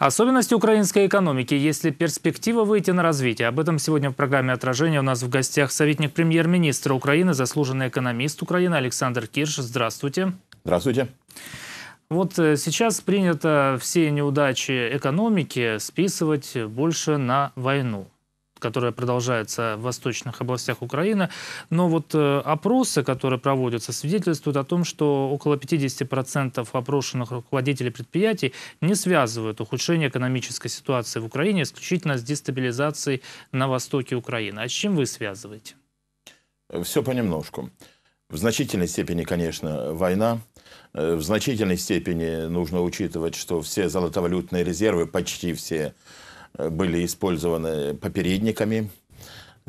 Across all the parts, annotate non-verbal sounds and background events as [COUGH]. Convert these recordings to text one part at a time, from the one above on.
Особенности украинской экономики, если перспектива выйти на развитие. Об этом сегодня в программе «Отражение» у нас в гостях советник премьер-министра Украины, заслуженный экономист Украины Александр Кирш. Здравствуйте. Здравствуйте. Вот э, сейчас принято все неудачи экономики списывать больше на войну которая продолжается в восточных областях Украины. Но вот э, опросы, которые проводятся, свидетельствуют о том, что около 50% опрошенных руководителей предприятий не связывают ухудшение экономической ситуации в Украине исключительно с дестабилизацией на востоке Украины. А с чем вы связываете? Все понемножку. В значительной степени, конечно, война. Э, в значительной степени нужно учитывать, что все золотовалютные резервы, почти все, Э, были использованы попередниками,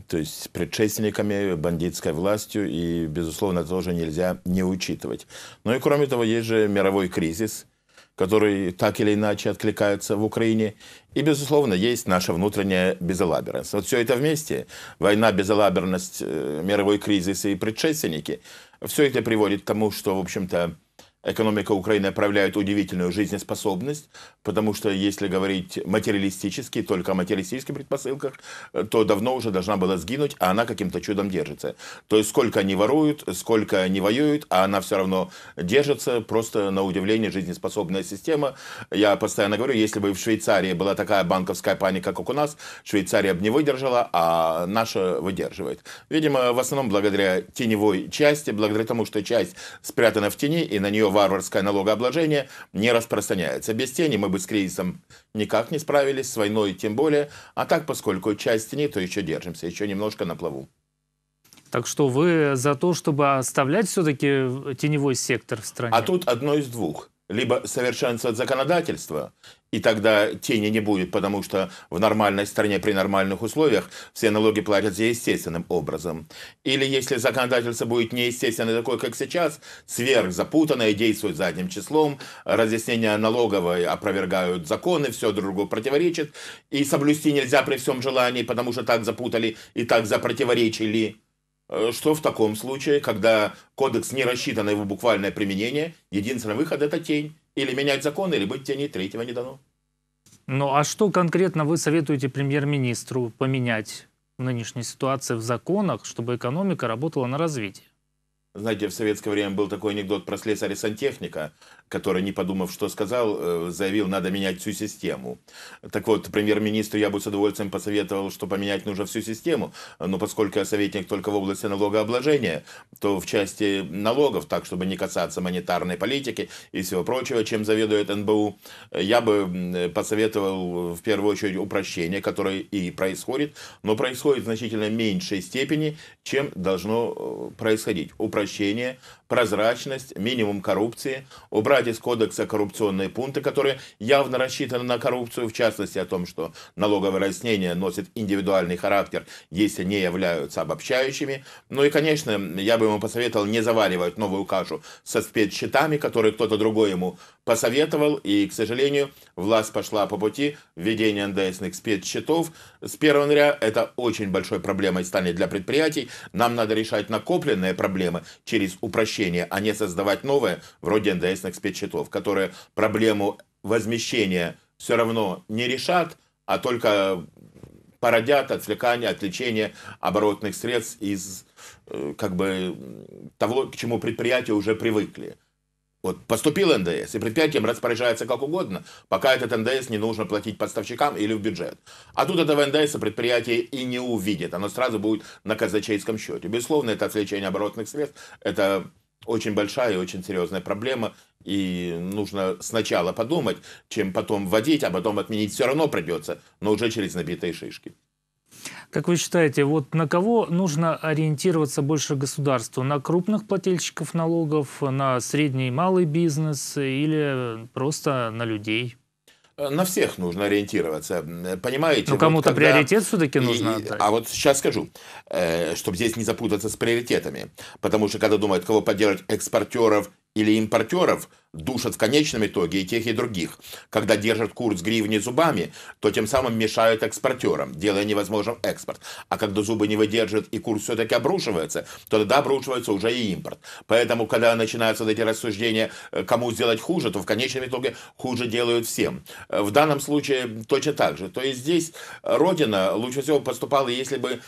то есть предшественниками, бандитской властью, и, безусловно, это тоже нельзя не учитывать. Ну и, кроме того, есть же мировой кризис, который так или иначе откликается в Украине, и, безусловно, есть наша внутренняя безалаберность. Вот все это вместе, война, безалаберность, э, мировой кризис и предшественники, все это приводит к тому, что, в общем-то, экономика Украины проявляет удивительную жизнеспособность, потому что если говорить материалистически, только о материалистических предпосылках, э, то давно уже должна была сгинуть, а она каким-то чудом держится. То есть сколько они воруют, сколько они воюют, а она все равно держится, просто на удивление жизнеспособная система. Я постоянно говорю, если бы в Швейцарии была такая банковская паника, как у нас, Швейцария бы не выдержала, а наша выдерживает. Видимо, в основном благодаря теневой части, благодаря тому, что часть спрятана в тени, и на нее варварское налогообложение не распространяется. Без тени мы бы с кризисом никак не справились, с войной тем более. А так, поскольку часть тени, то еще держимся, еще немножко на плаву. Так что вы за то, чтобы оставлять все-таки теневой сектор в стране? А тут одно из двух. Либо совершенствовать законодательство, и тогда тени не будет, потому что в нормальной стране при нормальных условиях все налоги платятся естественным образом. Или если законодательство будет неестественное, такое, как сейчас, сверхзапутанное, действует задним числом, разъяснения налоговой опровергают законы, все другу противоречит, и соблюсти нельзя при всем желании, потому что так запутали и так запротиворечили. Э, что в таком случае, когда кодекс не рассчитан на его буквальное применение, единственный выход – это тень. Или менять закон, или быть тени третьего не дано. Ну а что конкретно вы советуете премьер-министру поменять в нынешней ситуации в законах, чтобы экономика работала на развитие? Знаете, в советское время был такой анекдот про слесаря-сантехника, который, не подумав, что сказал, э, заявил, надо менять всю систему. Так вот, премьер-министру я бы с удовольствием посоветовал, что поменять нужно всю систему, но поскольку я советник только в области налогообложения, то в части налогов, так, чтобы не касаться монетарной политики и всего прочего, чем заведует НБУ, я бы посоветовал э, в первую очередь упрощение, которое и происходит, но происходит в значительно меньшей степени, чем должно э, происходить прощения, прозрачность, минимум коррупции, убрать из кодекса коррупционные пункты, которые явно рассчитаны на коррупцию, в частности о том, что налоговые разъяснения носят индивидуальный характер, если не являются обобщающими. Ну и, конечно, я бы ему посоветовал не заваривать новую кашу со спецсчетами, которые кто-то другой ему посоветовал, и, к сожалению, власть пошла по пути введения НДСных спецсчетов. С 1 января это очень большой проблемой станет для предприятий. Нам надо решать накопленные проблемы через упрощение возмещения, а не создавать новое вроде НДСных спецсчетов, которые проблему возмещения все равно не решат, а только породят отвлекание, отвлечение оборотных средств из э, как бы того, к чему предприятия уже привыкли. Вот поступил НДС, и предприятием распоряжается как угодно, пока этот НДС не нужно платить поставщикам или в бюджет. А тут этого НДС предприятие и не увидит, оно сразу будет на казначейском счете. Безусловно, это отвлечение оборотных средств, это очень большая и очень серьезная проблема. И нужно сначала подумать, чем потом вводить, а потом отменить все равно придется, но уже через набитые шишки. Как вы считаете, вот на кого нужно ориентироваться больше государству? На крупных плательщиков налогов, на средний и малый бизнес или просто на людей? Э, на всех нужно ориентироваться, понимаете? Ну, кому-то вот когда... приоритет все-таки нужно и, А вот сейчас скажу, э, чтобы здесь не запутаться с приоритетами, потому что когда думают, кого поддерживать, экспортеров или импортеров душат в конечном итоге и тех, и других. Когда держат курс гривни зубами, то тем самым мешают экспортерам, делая невозможным экспорт. А когда зубы не выдержат и курс все-таки обрушивается, то тогда обрушивается уже и импорт. Поэтому, когда начинаются вот эти рассуждения, э, кому сделать хуже, то в конечном итоге хуже делают всем. Э, в данном случае точно так же. То есть здесь Родина лучше всего поступала, если бы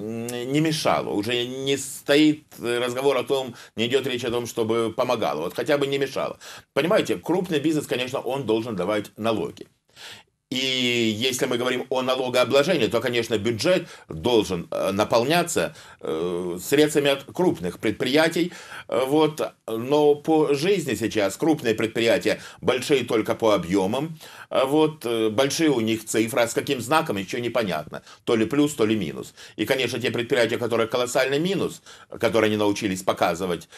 не мешало, уже не стоит разговор о том, не идет речь о том, чтобы помогало, вот хотя бы не мешало. Понимаете, крупный бизнес, конечно, он должен давать налоги. И если мы говорим о налогообложении, то, конечно, бюджет должен э, наполняться Э, средствами от крупных предприятий. Э, вот. Но по жизни сейчас крупные предприятия большие только по объемам. Э, вот. Большие у них цифры, а с каким знаком еще непонятно. То ли плюс, то ли минус. И, конечно, те предприятия, которые колоссальный минус, которые они научились показывать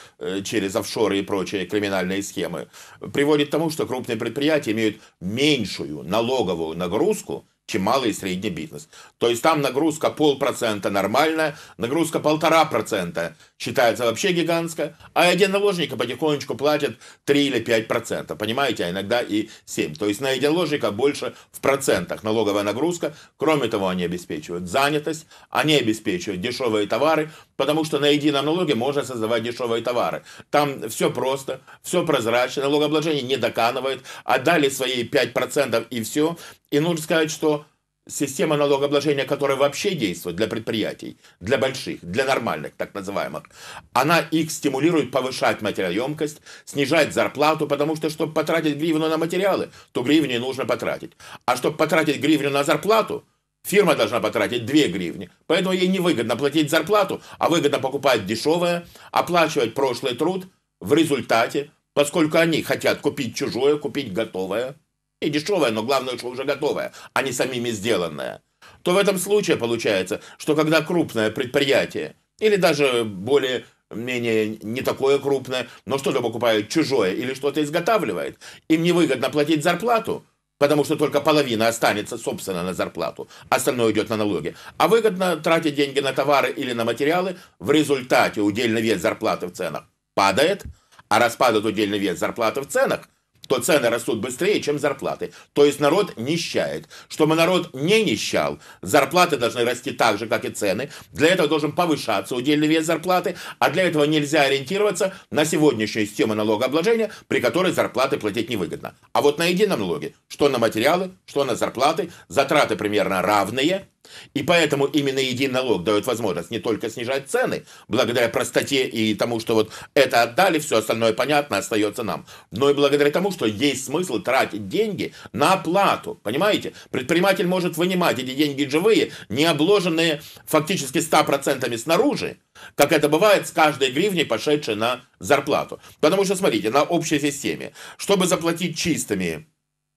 через офшоры и прочие криминальные схемы, приводит к тому, что крупные предприятия имеют меньшую налоговую нагрузку, чем малый и средний бизнес. То есть там нагрузка полпроцента нормальная, нагрузка полтора процента считается вообще гигантская, а единоложника потихонечку платят 3 или 5 процентов, понимаете, а иногда и 7. То есть на единоложника больше в процентах налоговая нагрузка. Кроме того, они обеспечивают занятость, они обеспечивают дешевые товары, Потому что на едином налоге можно создавать дешевые товары. Там все просто, все прозрачно, налогообложение не доканывает, отдали свои 5% и все. И нужно сказать, что система налогообложения, которая вообще действует для предприятий, для больших, для нормальных, так называемых, она их стимулирует повышать материалоемкость, снижать зарплату, потому что, чтобы потратить гривну на материалы, то гривню нужно потратить. А чтобы потратить гривню на зарплату – Фирма должна потратить 2 гривны, поэтому ей невыгодно платить зарплату, а выгодно покупать дешевое, оплачивать прошлый труд в результате, поскольку они хотят купить чужое, купить готовое, и дешевое, но главное, что уже готовое, а не самими сделанное, то в этом случае получается, что когда крупное предприятие, или даже более менее не такое крупное, но что-то покупает чужое или что-то изготавливает, им невыгодно платить зарплату – потому что только половина останется, собственно, на зарплату, остальное идет на налоги. А выгодно тратить деньги на товары или на материалы, в результате удельный вес зарплаты в ценах падает, а раз падает удельный вес зарплаты в ценах, то цены растут быстрее, чем зарплаты. То есть народ нищает. Чтобы народ не нищал, зарплаты должны расти так же, как и цены. Для этого должен повышаться удельный вес зарплаты, а для этого нельзя ориентироваться на сегодняшнюю систему налогообложения, при которой зарплаты платить невыгодно. А вот на едином налоге, что на материалы, что на зарплаты, затраты примерно равные – и поэтому именно единорог дает возможность не только снижать цены, благодаря простоте и тому, что вот это отдали, все остальное понятно, остается нам, но и благодаря тому, что есть смысл тратить деньги на оплату. Понимаете? Предприниматель может вынимать эти деньги живые, не обложенные фактически 100% снаружи, как это бывает с каждой гривней, пошедшей на зарплату. Потому что, смотрите, на общей системе, чтобы заплатить чистыми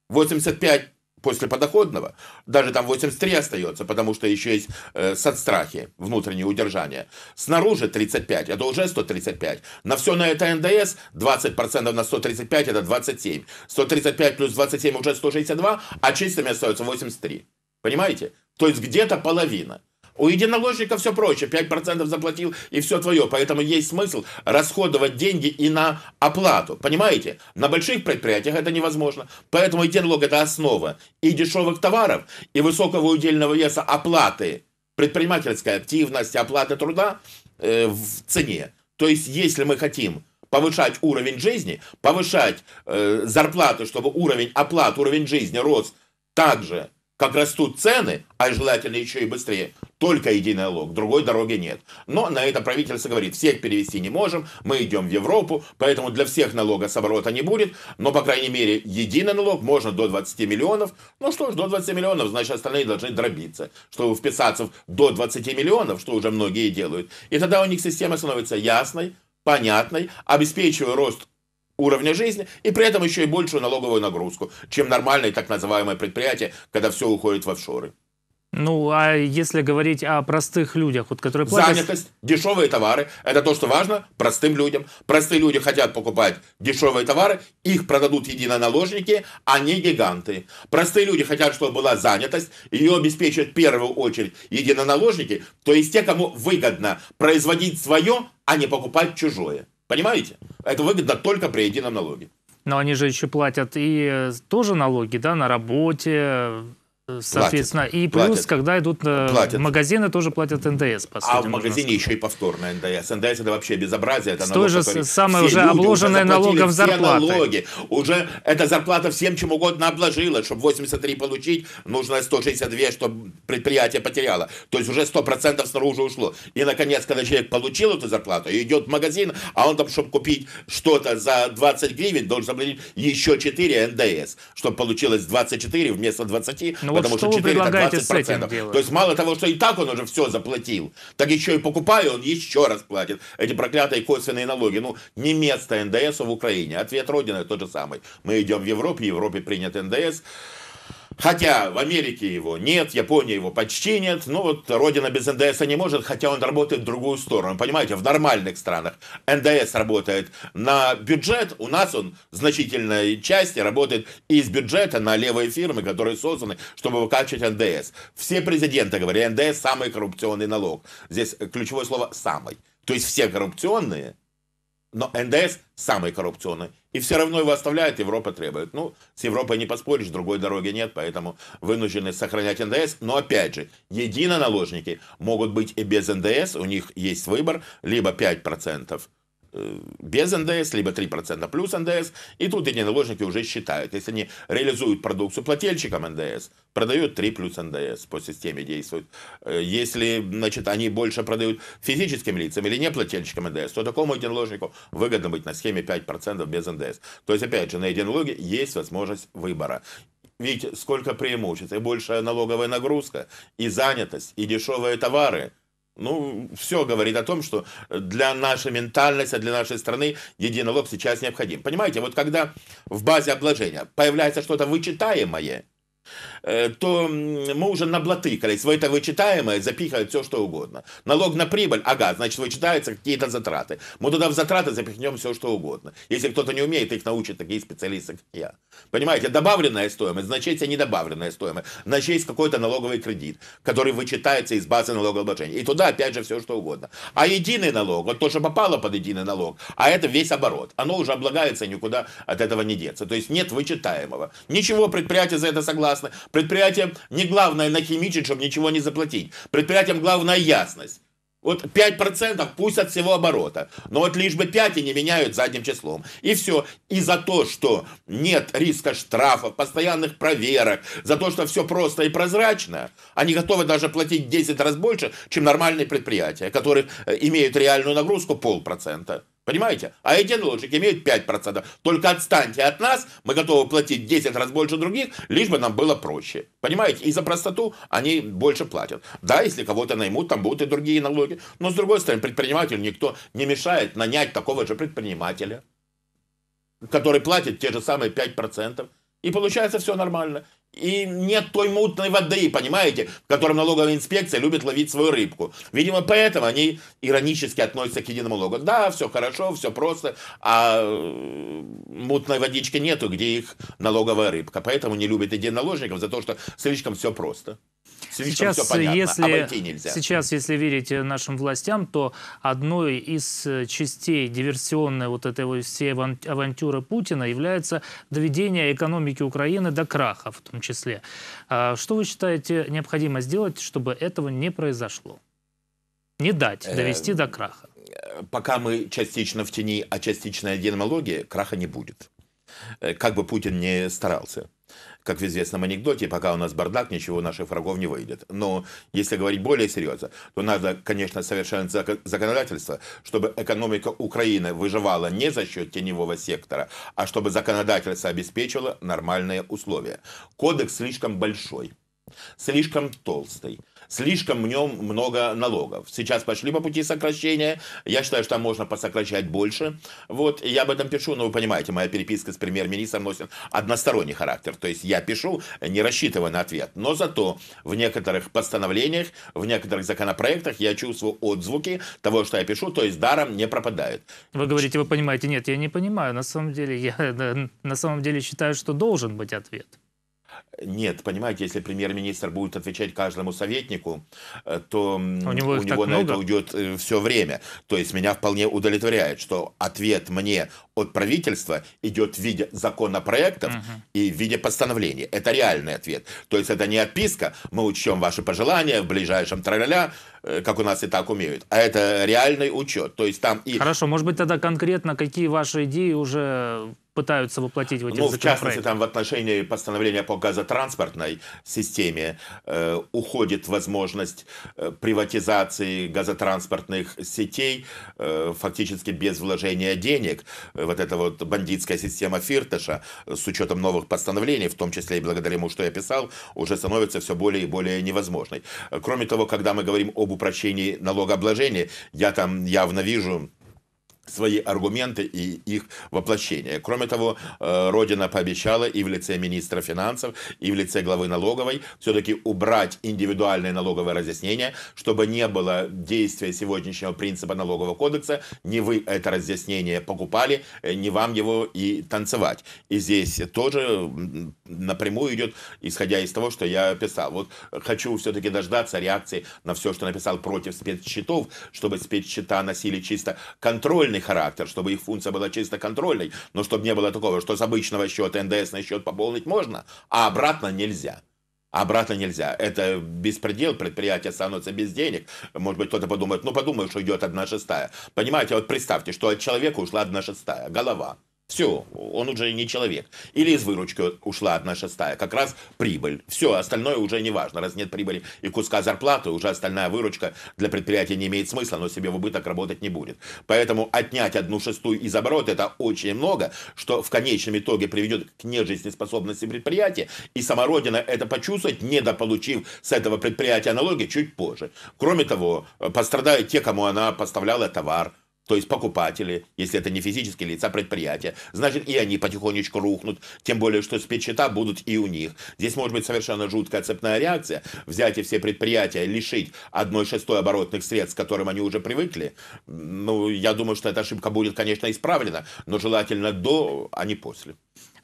85 после подоходного, даже там 83 остается, потому что еще есть э, соцстрахи, внутреннее удержание. Снаружи 35, это уже 135. На все на это НДС 20% на 135 это 27. 135 плюс 27 уже 162, а чистыми остается 83. Понимаете? То есть где-то половина. У единоложника все проще. 5% заплатил и все твое. Поэтому есть смысл расходовать деньги и на оплату. Понимаете? На больших предприятиях это невозможно. Поэтому единолог это основа и дешевых товаров, и высокого удельного веса оплаты, предпринимательской активности, оплаты труда э, в цене. То есть, если мы хотим повышать уровень жизни, повышать э, зарплаты, чтобы уровень оплат, уровень жизни рос также как растут цены, а желательно еще и быстрее, только единый налог, другой дороги нет. Но на это правительство говорит, всех перевести не можем, мы идем в Европу, поэтому для всех налога с оборота не будет, но, по крайней мере, единый налог можно до 20 миллионов. Ну что ж, до 20 миллионов, значит, остальные должны дробиться, чтобы вписаться в до 20 миллионов, что уже многие делают. И тогда у них система становится ясной, понятной, обеспечивая рост уровня жизни и при этом еще и большую налоговую нагрузку, чем нормальное так называемое предприятие, когда все уходит в офшоры. Ну, а если говорить о простых людях, вот которые платят... Занятость, дешевые товары, это то, что важно простым людям. Простые люди хотят покупать дешевые товары, их продадут единоналожники, а не гиганты. Простые люди хотят, чтобы была занятость, ее обеспечат в первую очередь единоналожники, то есть те, кому выгодно производить свое, а не покупать чужое. Понимаете? Это выгодно только при едином налоге. Но они же еще платят и э, тоже налоги, да, на работе, Соответственно, платят, и плюс, платят. когда идут платят. магазины, тоже платят НДС. По сути, а в магазине еще и повторное НДС. НДС это вообще безобразие. Это С налог, той же самое уже люди обложенной уже налогом зарплаты. налоги. Уже эта зарплата всем чем угодно обложила. Чтобы 83 получить, нужно 162, чтобы предприятие потеряло. То есть уже 100% снаружи ушло. И, наконец, когда человек получил эту зарплату и идет в магазин, а он там, чтобы купить что-то за 20 гривен, должен заплатить еще 4 НДС, чтобы получилось 24 вместо 20. Ну, потому что, что 4 это 20 процентов. То есть мало того, что и так он уже все заплатил, так еще и покупая, он еще раз платит эти проклятые косвенные налоги. Ну, не место НДС в Украине. Ответ а Родины тот же самый. Мы идем в Европе, в Европе принят НДС. Хотя в Америке его нет, Японии его почти нет, но вот Родина без НДС не может, хотя он работает в другую сторону. Понимаете, в нормальных странах НДС работает на бюджет, у нас он в значительной части работает из бюджета на левые фирмы, которые созданы, чтобы выкачивать НДС. Все президенты говорят, НДС самый коррупционный налог. Здесь ключевое слово «самый». То есть все коррупционные – но НДС самый коррупционный. И все равно его оставляют Европа требует. Ну, с Европой не поспоришь, другой дороги нет, поэтому вынуждены сохранять НДС. Но опять же, единоналожники могут быть и без НДС, у них есть выбор, либо 5% Э, без НДС, либо 3% плюс НДС. И тут эти единорожники уже считают, если они реализуют продукцию плательщикам НДС, продают 3 плюс НДС по системе действуют. Э, если значит, они больше продают физическим лицам или не плательщикам НДС, то такому единорожнику выгодно быть на схеме 5% без НДС. То есть, опять же, на единороге есть возможность выбора. ведь сколько преимуществ. И большая налоговая нагрузка, и занятость, и дешевые товары – ну, все говорит о том, что для нашей ментальности, для нашей страны единый сейчас необходим. Понимаете, вот когда в базе обложения появляется что-то вычитаемое, Э, то мы уже наблатыкались. Вы это вычитаемое запихивает все, что угодно. Налог на прибыль, ага, значит, вычитаются какие-то затраты. Мы туда в затраты запихнем все, что угодно. Если кто-то не умеет, их научат такие специалисты, как я. Понимаете, добавленная стоимость, значит, не добавленная стоимость, значит, есть какой-то налоговый кредит, который вычитается из базы налогообложения. И туда, опять же, все, что угодно. А единый налог, вот то, что попало под единый налог, а это весь оборот. Оно уже облагается, никуда от этого не деться. То есть нет вычитаемого. Ничего предприятие за это согласно ясно. Предприятиям не главное нахимичить, чтобы ничего не заплатить. Предприятиям главное ясность. Вот 5% пусть от всего оборота. Но вот лишь бы 5 и не меняют задним числом. И все. И за то, что нет риска штрафов, постоянных проверок, за то, что все просто и прозрачно, они готовы даже платить 10 раз больше, чем нормальные предприятия, которые э, имеют реальную нагрузку полпроцента. Понимаете? А эти лучик имеют 5%. Только отстаньте от нас, мы готовы платить 10 раз больше других, лишь бы нам было проще. Понимаете? И за простоту они больше платят. Да, если кого-то наймут, там будут и другие налоги. Но с другой стороны, предпринимателю никто не мешает нанять такого же предпринимателя, который платит те же самые 5%. И получается все нормально и нет той мутной воды, понимаете, в котором налоговая инспекция любит ловить свою рыбку. Видимо, поэтому они иронически относятся к единому налогу. Да, все хорошо, все просто, а э, мутной водички нету, где их налоговая рыбка. Поэтому не любят единоложников за то, что слишком все просто. Сейчас, все а если, сейчас, если верить нашим властям, то одной из э, частей диверсионной вот этой всей авантюры Путина является доведение экономики Украины до краха в том числе. А что вы считаете необходимо сделать, чтобы этого не произошло? Не дать э, довести до краха. Э, пока мы частично в тени, а частичная демологии, краха не будет. Как бы Путин не старался как в известном анекдоте, пока у нас бардак, ничего у наших врагов не выйдет. Но если говорить более серьезно, то надо, конечно, совершенствовать законодательство, чтобы экономика Украины выживала не за счет теневого сектора, а чтобы законодательство обеспечило нормальные условия. Кодекс слишком большой, слишком толстый слишком в нем много налогов. Сейчас пошли по пути сокращения, я считаю, что там можно посокращать больше. Вот, я об этом пишу, но вы понимаете, моя переписка с премьер-министром носит односторонний характер. То есть я пишу, не рассчитывая на ответ. Но зато в некоторых постановлениях, в некоторых законопроектах я чувствую отзвуки того, что я пишу, то есть даром не пропадает. Вы говорите, вы понимаете, нет, я не понимаю. На самом деле, я [LAUGHS] на самом деле считаю, что должен быть ответ. Нет, понимаете, если премьер-министр будет отвечать каждому советнику, э, то у него, у него на много? это уйдет э, все время. То есть меня вполне удовлетворяет, что ответ мне от правительства идет в виде законопроектов угу. и в виде постановлений. Это реальный ответ. То есть это не отписка, мы учтем ваши пожелания в ближайшем траля э, как у нас и так умеют, а это реальный учет. То есть там и... Хорошо, может быть тогда конкретно какие ваши идеи уже пытаются воплотить в эти Ну, в частности, там в отношении постановления по газотранспортной системе э, уходит возможность э, приватизации газотранспортных сетей э, фактически без вложения денег. Вот эта вот бандитская система фирташа э, с учетом новых постановлений, в том числе и благодаря ему, что я писал, уже становится все более и более невозможной. Э, кроме того, когда мы говорим об упрощении налогообложения, я там явно вижу свои аргументы и их воплощение. Кроме того, э, Родина пообещала и в лице министра финансов, и в лице главы налоговой все-таки убрать индивидуальное налоговое разъяснение, чтобы не было действия сегодняшнего принципа налогового кодекса, не вы это разъяснение покупали, э, не вам его и танцевать. И здесь тоже напрямую идет, исходя из того, что я писал. Вот хочу все-таки дождаться реакции на все, что написал против спецсчетов, чтобы спецсчета носили чисто контрольный контрольный характер, чтобы их функция была чисто контрольной, но чтобы не было такого, что с обычного счета НДС на счет пополнить можно, а обратно нельзя. обратно нельзя. Это беспредел, предприятия останутся без денег. Может быть, кто-то подумает, ну подумаю, что идет одна шестая. Понимаете, вот представьте, что от человека ушла одна шестая, голова. Все, он уже не человек. Или из выручки ушла одна шестая, как раз прибыль. Все, остальное уже не важно. Раз нет прибыли и куска зарплаты, уже остальная выручка для предприятия не имеет смысла, но себе в убыток работать не будет. Поэтому отнять одну шестую из оборота это очень много, что в конечном итоге приведет к нежизнеспособности предприятия, и самородина это почувствует, недополучив с этого предприятия налоги чуть позже. Кроме того, пострадают те, кому она поставляла товар, то есть покупатели, если это не физические лица, предприятия, значит и они потихонечку рухнут, тем более, что спецсчета будут и у них. Здесь может быть совершенно жуткая цепная реакция, взять и все предприятия, лишить одной шестой оборотных средств, к которым они уже привыкли, ну, я думаю, что эта ошибка будет, конечно, исправлена, но желательно до, а не после.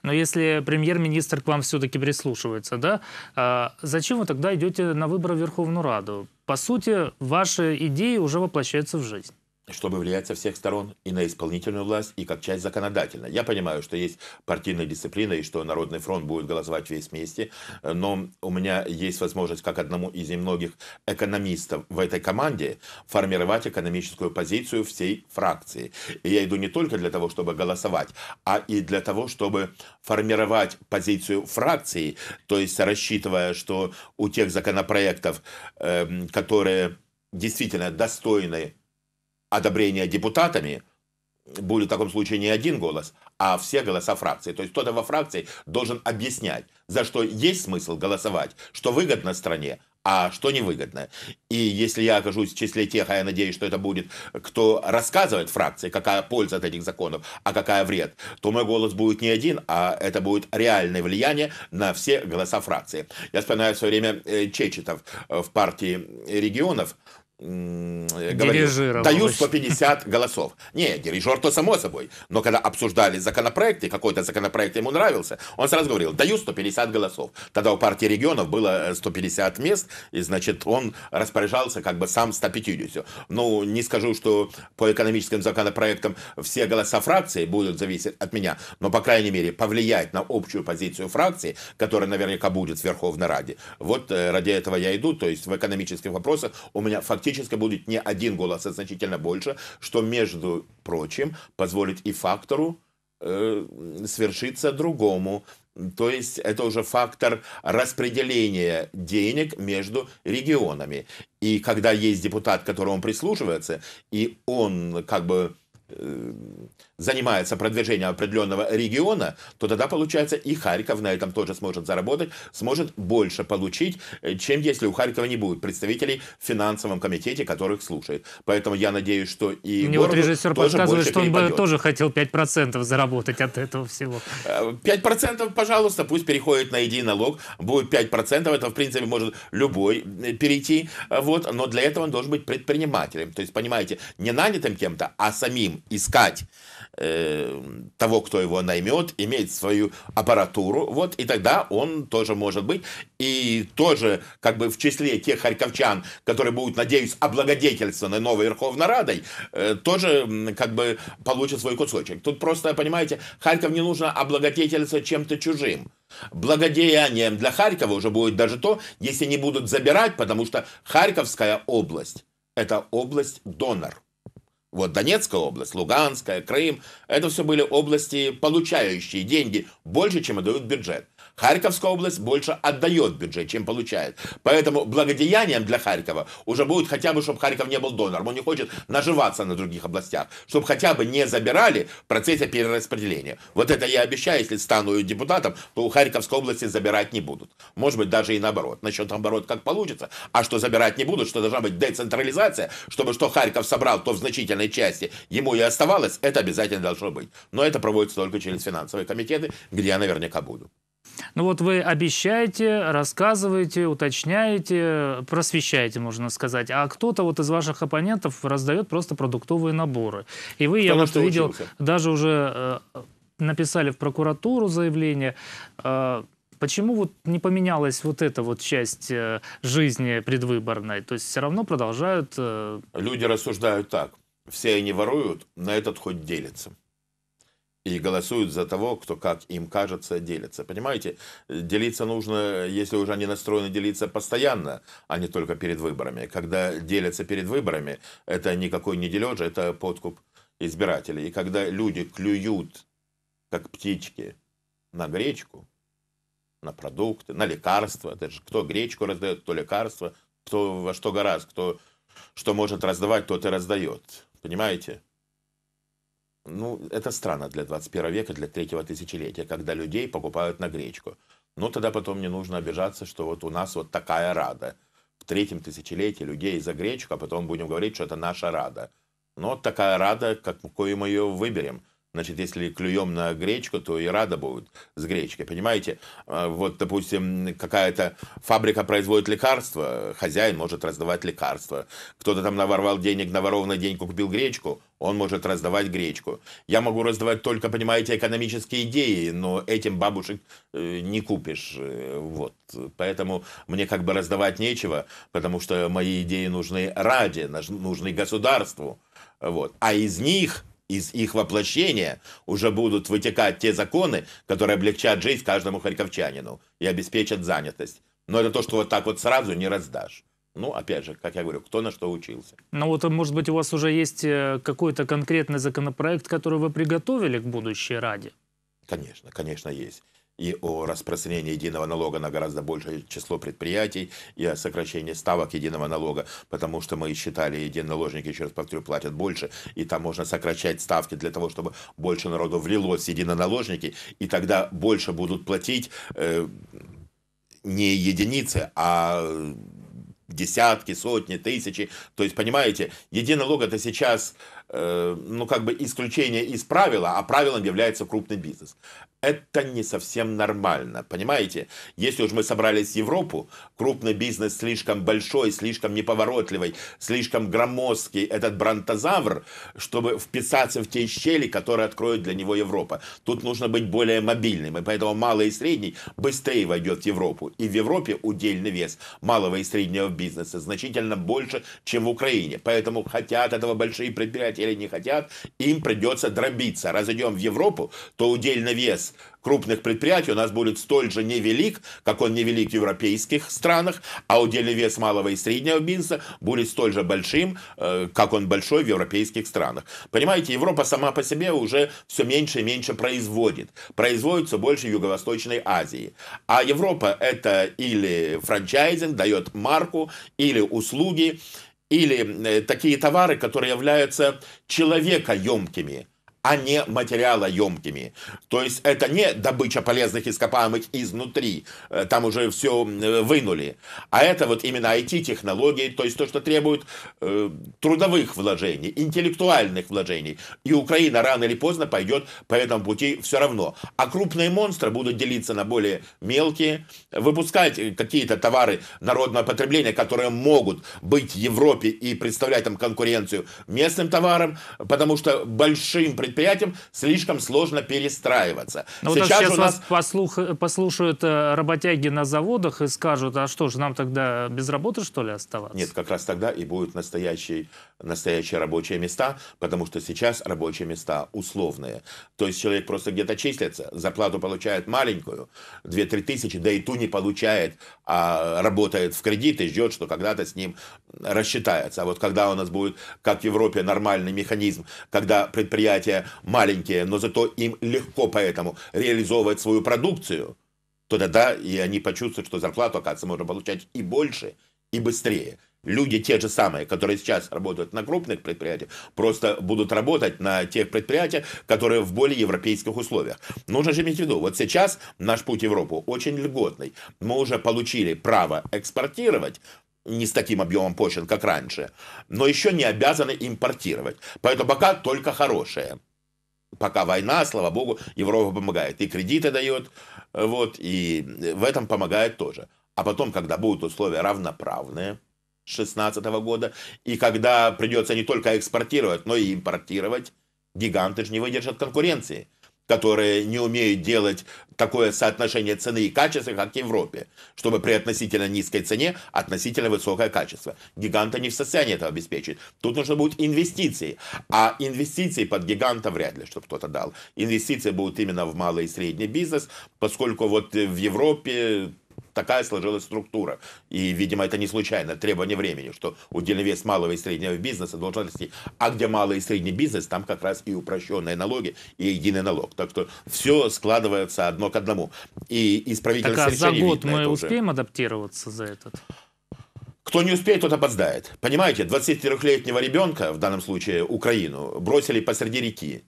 Но если премьер-министр к вам все-таки прислушивается, да, а зачем вы тогда идете на выборы в Верховную Раду? По сути, ваши идеи уже воплощаются в жизнь чтобы влиять со всех сторон и на исполнительную власть, и как часть законодательной. Я понимаю, что есть партийная дисциплина, и что Народный фронт будет голосовать весь вместе, но у меня есть возможность, как одному из немногих экономистов в этой команде, формировать экономическую позицию всей фракции. И я иду не только для того, чтобы голосовать, а и для того, чтобы формировать позицию фракции, то есть рассчитывая, что у тех законопроектов, эм, которые действительно достойны одобрения депутатами будет в таком случае не один голос, а все голоса фракции. То есть кто-то во фракции должен объяснять, за что есть смысл голосовать, что выгодно стране, а что невыгодно. И если я окажусь в числе тех, а я надеюсь, что это будет, кто рассказывает фракции, какая польза от этих законов, а какая вред, то мой голос будет не один, а это будет реальное влияние на все голоса фракции. Я вспоминаю в свое время э, Чечетов э, в партии регионов, говорил, даю 150 голосов. Не, дирижер то само собой. Но когда обсуждали законопроекты какой-то законопроект ему нравился, он сразу говорил, даю 150 голосов. Тогда у партии регионов было 150 э, мест, и, значит, он распоряжался как бы сам 150. Ну, не скажу, что по экономическим законопроектам все голоса фракции будут зависеть от меня, но, по крайней мере, повлиять на общую позицию фракции, которая наверняка будет в Верховной Раде. Вот э, ради этого я иду, то есть в экономических вопросах у меня фактически автоматически будет не один голос, а значительно больше, что, между прочим, позволит и фактору э, свершиться другому. То есть это уже фактор распределения денег между регионами. И когда есть депутат, к которому прислушивается, и он как бы Э, занимается продвижением определенного региона, то тогда получается и Харьков на этом тоже сможет заработать, сможет больше получить, э, чем если у Харькова не будет представителей в финансовом комитете, которых слушает. Поэтому я надеюсь, что и Мне вот режиссер подсказывает, что он бы тоже хотел 5% заработать от этого всего. 5%, э, пожалуйста, пусть переходит на единый налог, будет 5%, это в принципе может любой перейти, вот, но для этого он должен быть предпринимателем, то есть, понимаете, не нанятым кем-то, а самим самим искать э, того, кто его наймет, иметь свою аппаратуру, вот, и тогда он тоже может быть, и тоже, как бы, в числе тех харьковчан, которые будут, надеюсь, облагодетельствованы новой Верховной Радой, э, тоже, как бы, получат свой кусочек. Тут просто, понимаете, Харьков не нужно облагодетельствовать чем-то чужим. Благодеянием для Харькова уже будет даже то, если не будут забирать, потому что Харьковская область – это область-донор. Вот Донецкая область, Луганская, Крым, это все были области, получающие деньги больше, чем отдают бюджет. Харьковская область больше отдает бюджет, чем получает. Поэтому благодеянием для Харькова уже будет хотя бы, чтобы Харьков не был донором. Он не хочет наживаться на других областях. Чтобы хотя бы не забирали в процессе перераспределения. Вот это я обещаю, если стану депутатом, то у Харьковской области забирать не будут. Может быть, даже и наоборот. Насчет наоборот, как получится. А что забирать не будут, что должна быть децентрализация, чтобы что Харьков собрал, то в значительной части ему и оставалось, это обязательно должно быть. Но это проводится только через финансовые комитеты, где я наверняка буду. Ну вот вы обещаете, рассказываете, уточняете, просвещаете, можно сказать. А кто-то вот из ваших оппонентов раздает просто продуктовые наборы. И вы, кто я вот видел, даже уже э, написали в прокуратуру заявление. Э, Почему вот не поменялась вот эта вот часть э, жизни предвыборной? То есть все равно продолжают... Э, Люди рассуждают так. Все они воруют, на этот хоть делятся и голосуют за того, кто, как им кажется, делится. Понимаете, делиться нужно, если уже они настроены делиться постоянно, а не только перед выборами. Когда делятся перед выборами, это никакой не дележ, это подкуп избирателей. И когда люди клюют, как птички, на гречку, на продукты, на лекарства, это же кто гречку раздает, кто лекарства, кто во что гораздо, кто что может раздавать, тот и раздает. Понимаете? ну, это странно для 21 века, для третьего тысячелетия, когда людей покупают на гречку. Но ну, тогда потом не нужно обижаться, что вот у нас вот такая рада. В третьем тысячелетии людей за гречку, а потом будем говорить, что это наша рада. Но такая рада, какую мы ее выберем – Значит, если клюем на гречку, то и рада будет с гречкой, понимаете? А, вот, допустим, какая-то фабрика производит лекарства, хозяин может раздавать лекарства. Кто-то там наворвал денег, на ворованную деньку купил гречку, он может раздавать гречку. Я могу раздавать только, понимаете, экономические идеи, но этим бабушек э, не купишь. Э, вот. Поэтому мне как бы раздавать нечего, потому что мои идеи нужны ради, нужны государству. Вот. А из них из их воплощения уже будут вытекать те законы, которые облегчат жизнь каждому харьковчанину и обеспечат занятость. Но это то, что вот так вот сразу не раздашь. Ну, опять же, как я говорю, кто на что учился. Ну вот, может быть, у вас уже есть э, какой-то конкретный законопроект, который вы приготовили к будущей Раде? Конечно, конечно, есть и о распространении единого налога на гораздо большее число предприятий, и о сокращении ставок единого налога, потому что мы считали, единоложники, еще раз повторю, платят больше, и там можно сокращать ставки для того, чтобы больше народу влилось в единоналожники, и тогда больше будут платить э, не единицы, а десятки, сотни, тысячи. То есть, понимаете, единый это сейчас, э, ну, как бы исключение из правила, а правилом является крупный бизнес это не совсем нормально, понимаете? Если уж мы собрались в Европу, крупный бизнес слишком большой, слишком неповоротливый, слишком громоздкий, этот бронтозавр, чтобы вписаться в те щели, которые откроет для него Европа. Тут нужно быть более мобильным, и поэтому малый и средний быстрее войдет в Европу. И в Европе удельный вес малого и среднего бизнеса значительно больше, чем в Украине. Поэтому хотят этого большие предприятия или не хотят, им придется дробиться. Раз идем в Европу, то удельный вес крупных предприятий у нас будет столь же невелик, как он невелик в европейских странах, а удельный вес малого и среднего бизнеса будет столь же большим, э, как он большой в европейских странах. Понимаете, Европа сама по себе уже все меньше и меньше производит. Производится больше в Юго-Восточной Азии. А Европа это или франчайзинг, дает марку, или услуги, или э, такие товары, которые являются человекоемкими – а не материалоемкими. То есть это не добыча полезных ископаемых изнутри, э, там уже все э, вынули, а это вот именно IT-технологии, то есть то, что требует э, трудовых вложений, интеллектуальных вложений. И Украина рано или поздно пойдет по этому пути все равно. А крупные монстры будут делиться на более мелкие, выпускать э, какие-то товары народного потребления, которые могут быть в Европе и представлять там конкуренцию местным товарам, потому что большим предприятиям предприятиям слишком сложно перестраиваться. Но ну, сейчас, сейчас у нас... вас послух... послушают э, работяги на заводах и скажут, а что же, нам тогда без работы, что ли, оставаться? Нет, как раз тогда и будут настоящие, настоящие рабочие места, потому что сейчас рабочие места условные. То есть человек просто где-то числится, зарплату получает маленькую, 2-3 тысячи, да и ту не получает, а работает в кредит и ждет, что когда-то с ним рассчитается. А вот когда у нас будет, как в Европе, нормальный механизм, когда предприятия маленькие, но зато им легко поэтому реализовывать свою продукцию, то тогда и они почувствуют, что зарплату, оказывается, можно получать и больше, и быстрее. Люди те же самые, которые сейчас работают на крупных предприятиях, просто будут работать на тех предприятиях, которые в более европейских условиях. Нужно же иметь в виду, вот сейчас наш путь в Европу очень льготный. Мы уже получили право экспортировать, не с таким объемом пошлин, как раньше, но еще не обязаны импортировать. Поэтому пока только хорошее пока война, слава богу, Европа помогает. И кредиты дает, э, вот, и э, в этом помогает тоже. А потом, когда будут условия равноправные, 2016 года, и когда придется не только экспортировать, но и импортировать, гиганты же не выдержат конкуренции которые не умеют делать такое соотношение цены и качества, как в Европе, чтобы при относительно низкой цене относительно высокое качество. Гиганты не в состоянии это обеспечить. Тут нужно будут инвестиции. А инвестиции под гиганта вряд ли, чтобы кто-то дал. Инвестиции будут именно в малый и средний бизнес, поскольку вот в Европе такая сложилась структура. И, видимо, это не случайно требование времени, что удельный вес малого и среднего бизнеса должен расти. А где малый и средний бизнес, там как раз и упрощенные налоги, и единый налог. Так что все складывается одно к одному. И из правительства так, а за год мы успеем уже. адаптироваться за этот? Кто не успеет, тот опоздает. Понимаете, 23-летнего ребенка, в данном случае Украину, бросили посреди реки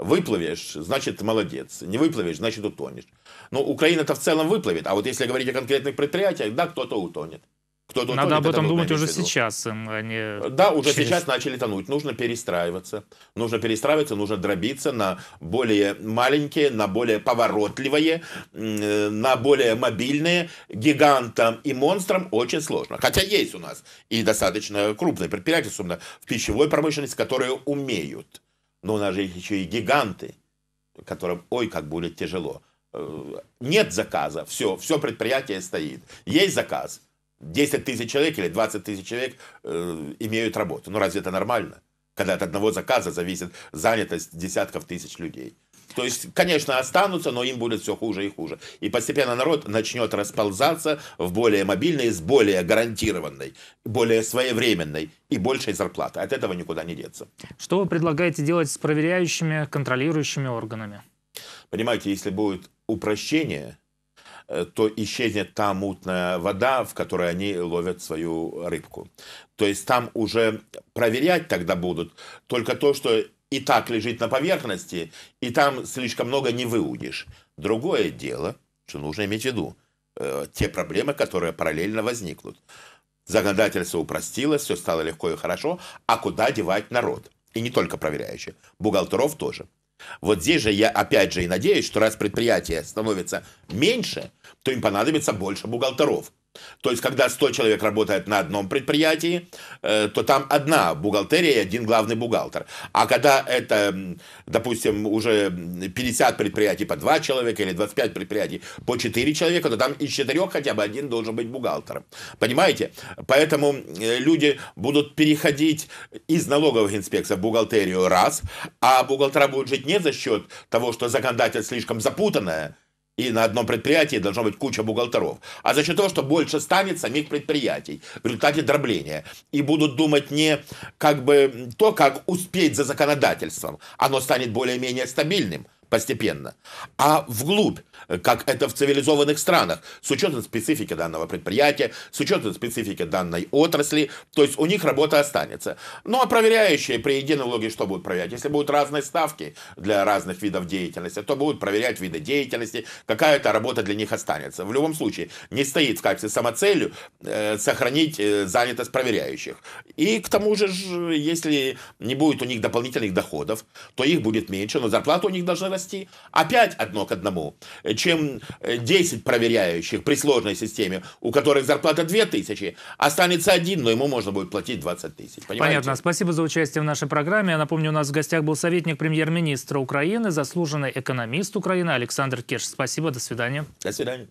Выплывешь, значит, молодец. Не выплывешь, значит, утонешь. Но Украина-то в целом выплывет. А вот если говорить о конкретных предприятиях, да, кто-то утонет. Кто-то Надо утонет, об этом думать уже сейчас. А не да, уже через... сейчас начали тонуть. Нужно перестраиваться. Нужно перестраиваться, нужно дробиться на более маленькие, на более поворотливые, э, на более мобильные. Гигантам и монстрам очень сложно. Хотя есть у нас и достаточно крупные предприятия, особенно в пищевой промышленности, которые умеют но у нас же есть еще и гиганты, которым, ой, как будет тяжело. Э, нет заказа, все, все предприятие стоит. Есть заказ. 10 тысяч человек или 20 тысяч человек э, имеют работу. Ну разве это нормально? Когда от одного заказа зависит занятость десятков тысяч людей. То есть, конечно, останутся, но им будет все хуже и хуже. И постепенно народ начнет расползаться в более мобильной, с более гарантированной, более своевременной и большей зарплаты. От этого никуда не деться. Что вы предлагаете делать с проверяющими, контролирующими органами? Понимаете, если будет упрощение, э, то исчезнет та мутная вода, в которой они ловят свою рыбку. То есть там уже проверять тогда будут только то, что и так лежит на поверхности, и там слишком много не выудишь. Другое дело, что нужно иметь в виду, э, те проблемы, которые параллельно возникнут. Законодательство упростилось, все стало легко и хорошо, а куда девать народ? И не только проверяющие, бухгалтеров тоже. Вот здесь же я опять же и надеюсь, что раз предприятие становится меньше, то им понадобится больше бухгалтеров – то есть, когда 100 человек работает на одном предприятии, э, то там одна бухгалтерия и один главный бухгалтер. А когда это, допустим, уже 50 предприятий по 2 человека или 25 предприятий по 4 человека, то там из 4 хотя бы один должен быть бухгалтером. Понимаете? Поэтому э, люди будут переходить из налоговых инспекций в бухгалтерию раз, а бухгалтера будут жить не за счет того, что законодатель слишком запутанное, и на одном предприятии должно быть куча бухгалтеров, а за счет того, что больше станет самих предприятий в результате дробления. И будут думать не как бы то, как успеть за законодательством, оно станет более-менее стабильным постепенно, а вглубь как это в цивилизованных странах, с учетом специфики данного предприятия, с учетом специфики данной отрасли, то есть у них работа останется. Ну а проверяющие при единой логике что будут проверять? Если будут разные ставки для разных видов деятельности, то будут проверять виды деятельности, какая-то работа для них останется. В любом случае, не стоит в качестве самоцелью э, сохранить э, занятость проверяющих. И к тому же, если не будет у них дополнительных доходов, то их будет меньше, но зарплата у них должна расти. Опять одно к одному. Э, чем 10 э, проверяющих при сложной системе, у которых зарплата 2 тысячи, останется один, но ему можно будет платить 20 тысяч. Понятно. Спасибо за участие в нашей программе. Я напомню, у нас в гостях был советник премьер-министра Украины, заслуженный экономист Украины Александр Кеш. Спасибо, до свидания. До свидания.